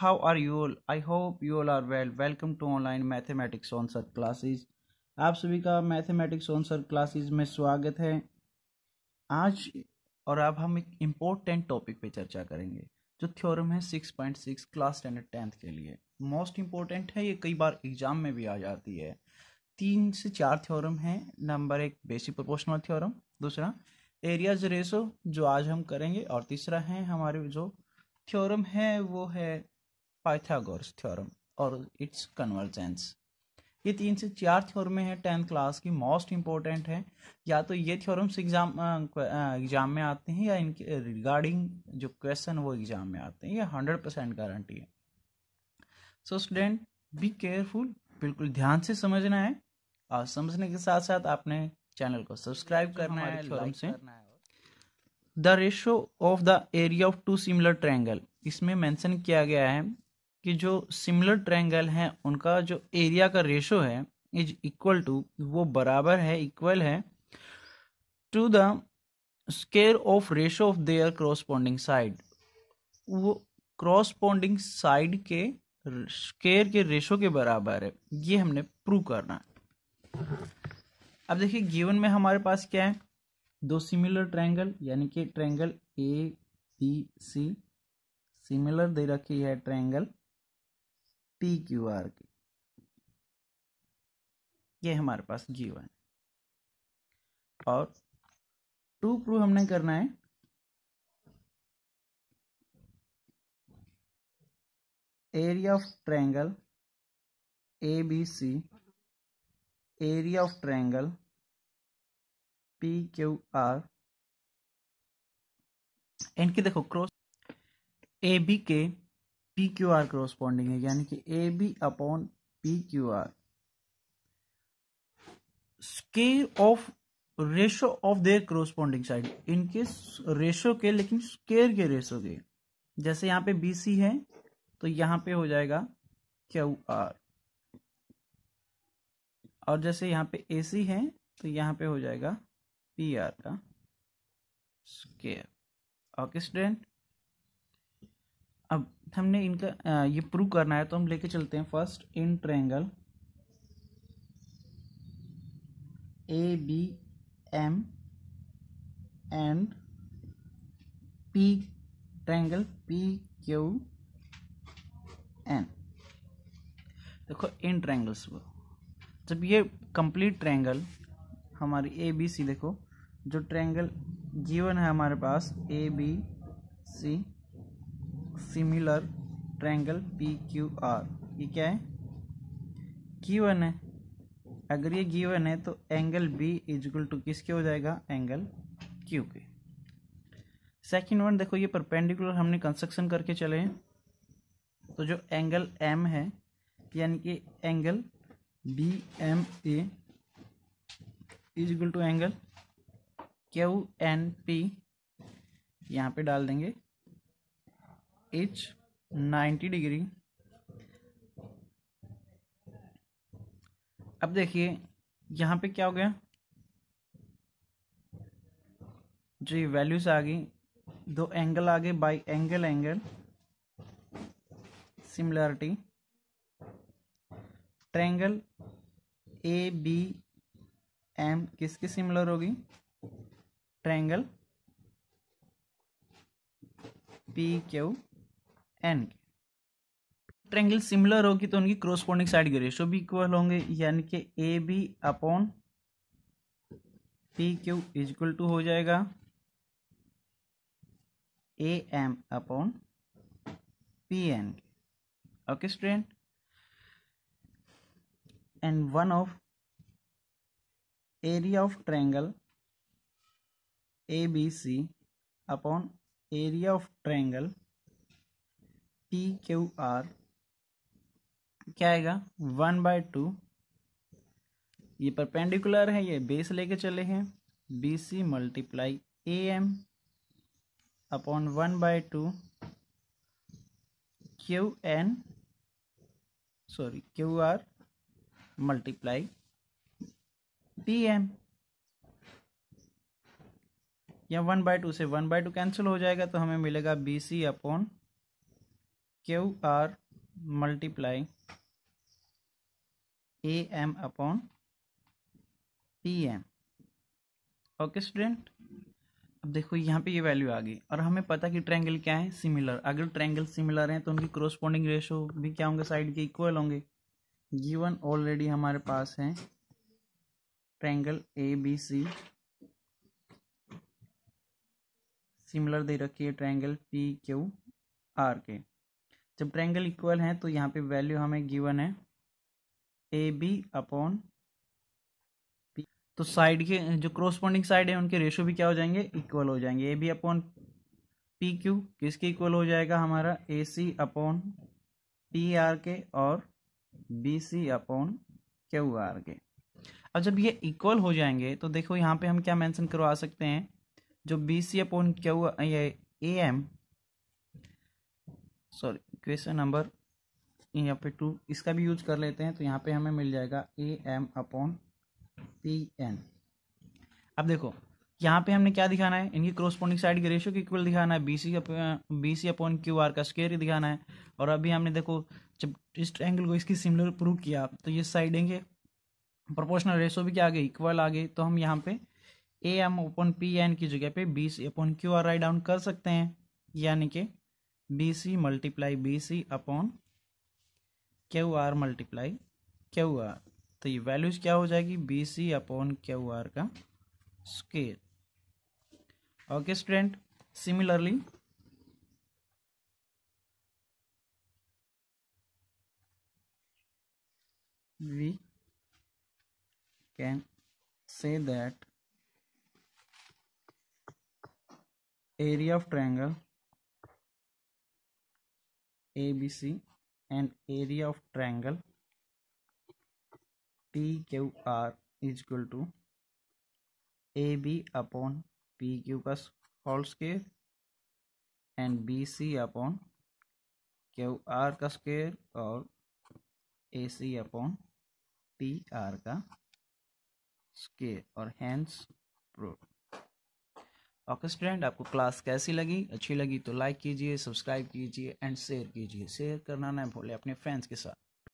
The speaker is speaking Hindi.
how are you all i hope you all are well welcome to online mathematics on sir classes आप सभी का मैथेमेटिक्स ऑन सर क्लासेस में स्वागत है आज और अब हम एक इम्पोर्टेंट टॉपिक पे चर्चा करेंगे जो थ्योरम है six point six class standard tenth के लिए मोस्ट इम्पोर्टेंट है ये कई बार एग्जाम में भी आ जाती है तीन से चार थ्योरम है नंबर एक बेसिक प्रोपोर्शनल थ्योरम दूसरा एरियाज रेसो जो आज हम करेंगे और तीसरा है हमारे जो थ्योरम है वो है पाइथागोरस थ्योरम और इट्स कन्वर्जेंस ये तीन से चार थ्योरम हैं टेंथ क्लास की मोस्ट इंपॉर्टेंट है या तो ये थ्योरम्स एग्जाम एग्जाम में आते हैं या इनके रिगार्डिंग जो क्वेश्चन वो एग्जाम में आते हैं ये हंड्रेड परसेंट गारंटी है सो स्टूडेंट बी केयरफुल बिल्कुल ध्यान से समझना है और समझने के साथ साथ आपने चैनल को सब्सक्राइब करना है थ्योरम से the ratio of the area of two similar triangle इसमें मेंशन किया गया है कि जो सिमिलर ट्रायंगल हैं उनका जो एरिया का रेशो है इज इक्वल टू वो बराबर है इक्वल है to the square of ratio of their corresponding side वो क्रॉसपॉन्डिंग साइड के स्केयर के रेशो के बराबर है ये हमने प्रूव करना है अब देखिए गिवन में हमारे पास क्या है दो सिमिलर ट्रायंगल यानी कि triangle A B C similar दे रखी है ट्रायंगल पी क्यू आर की ये हमारे पास गिवन और टू प्रूव हमने करना है area of triangle A B C area of triangle P Q R इनके देखो क्रॉस ए बी के पी क्यू आर क्रोस्पॉन्डिंग है यानी कि A B upon P Q R square of ratio of their corresponding side इनके रेशो के लेकिन स्केयर के रेशो के जैसे यहां पे बी सी है तो यहां पे हो जाएगा क्यू आर और जैसे यहां पे ए सी है तो यहां पे हो जाएगा पी आर का स्केयर ओके स्टूडेंट अब हमने इनका ये प्रूव करना है तो हम लेके चलते हैं first in triangle A B M and P triangle P Q N देखो इन ट्रैंगल्स वो जब ये कंप्लीट ट्रैंगल हमारी ए बी सी देखो जो ट्रेंगल जीवन है हमारे पास A B C similar triangle P Q R ये क्या है गिवन है अगर ये गिवन है तो एंगल बी इजल टू किसके हो जाएगा एंगल क्यू के सेकेंड वन देखो ये परपेंडिकुलर हमने कंस्ट्रक्शन करके चले हैं तो जो एंगल एम है यानी कि angle B M A equal to angle Q N P यहाँ पे डाल देंगे इज 90 डिग्री अब देखिए यहाँ पे क्या हो गया जो ये वैल्यूज आ गई दो एंगल आ गए by angle angle similarity triangle A B M किसकी सिमिलर होगी ट्रैंगल पी क्यू एन के ट्रेंगल सिमिलर होगी तो उनकी क्रोस्पॉन्डिंग साइड के रेशो भी इक्वल होंगे यानी कि A B upon P Q is equal to हो जाएगा A M upon P N के okay student and one of area of triangle A B C upon area of triangle P Q R क्या आएगा वन बाय टू ये परपेंडिकुलर है ये बेस लेके चले हैं B C multiply A M upon one by two Q N sorry Q R multiply P M या वन बाय टू से वन बाय टू कैंसिल हो जाएगा तो हमें मिलेगा B C upon Q R multiply A M upon P M okay student अब देखो यहाँ पे ये वैल्यू आ गई और हमें पता कि ट्रायंगल क्या है सिमिलर अगर ट्रायंगल सिमिलर हैं तो उनकी क्रोस्पॉन्डिंग रेशो भी क्या होंगे साइड के इक्वल होंगे गिवन ऑलरेडी हमारे पास है triangle A B C similar दे रखी है ट्रायंगल पी क्यू आर के जब ट्रायंगल इक्वल है तो यहाँ पे वैल्यू हमें गिवन है ए बी अपॉन पी तो साइड के जो क्रोस्पॉन्डिंग साइड है उनके रेशो भी क्या हो जाएंगे इक्वल हो जाएंगे A B upon P Q किसके इक्वल हो जाएगा हमारा A C upon P R के और B C upon Q R के अब जब ये इक्वल हो जाएंगे तो देखो यहाँ पे हम क्या मेंशन करवा सकते हैं जो बी सी अपॉन क्यू ये A M sorry question number यहाँ पे टू इसका भी यूज कर लेते हैं तो यहाँ पे हमें मिल जाएगा A M upon P N अब देखो यहाँ पे हमने क्या दिखाना है इनकी क्रोस्पॉन्डिंग साइड के रेशो की इक्वल दिखाना है B C B C upon Q R का स्केयर दिखाना है और अभी हमने देखो जब इस ट्रैंगल को इसकी सिमिलर प्रूव किया तो ये साइड के प्रोपोर्शनल रेशो भी क्या आ गए इक्वल आ गई तो हम यहाँ पे A M upon P N की जगह पे C upon Q R right down कर सकते हैं यानी कि B C multiply B C upon Q R multiply Q R तो ये वैल्यूज क्या हो जाएगी B C upon Q R का square okay student similarly we can say that area of triangle ABC and area of triangle PQR is equal to AB upon PQ का whole square and BC upon QR का स्केयर और AC अपॉन PR का स्केयर और हैंस प्रूफ ओके स्टूडेंट आपको क्लास कैसी लगी अच्छी लगी तो लाइक कीजिए सब्सक्राइब कीजिए एंड शेयर कीजिए शेयर करना ना भूले अपने फ्रेंड्स के साथ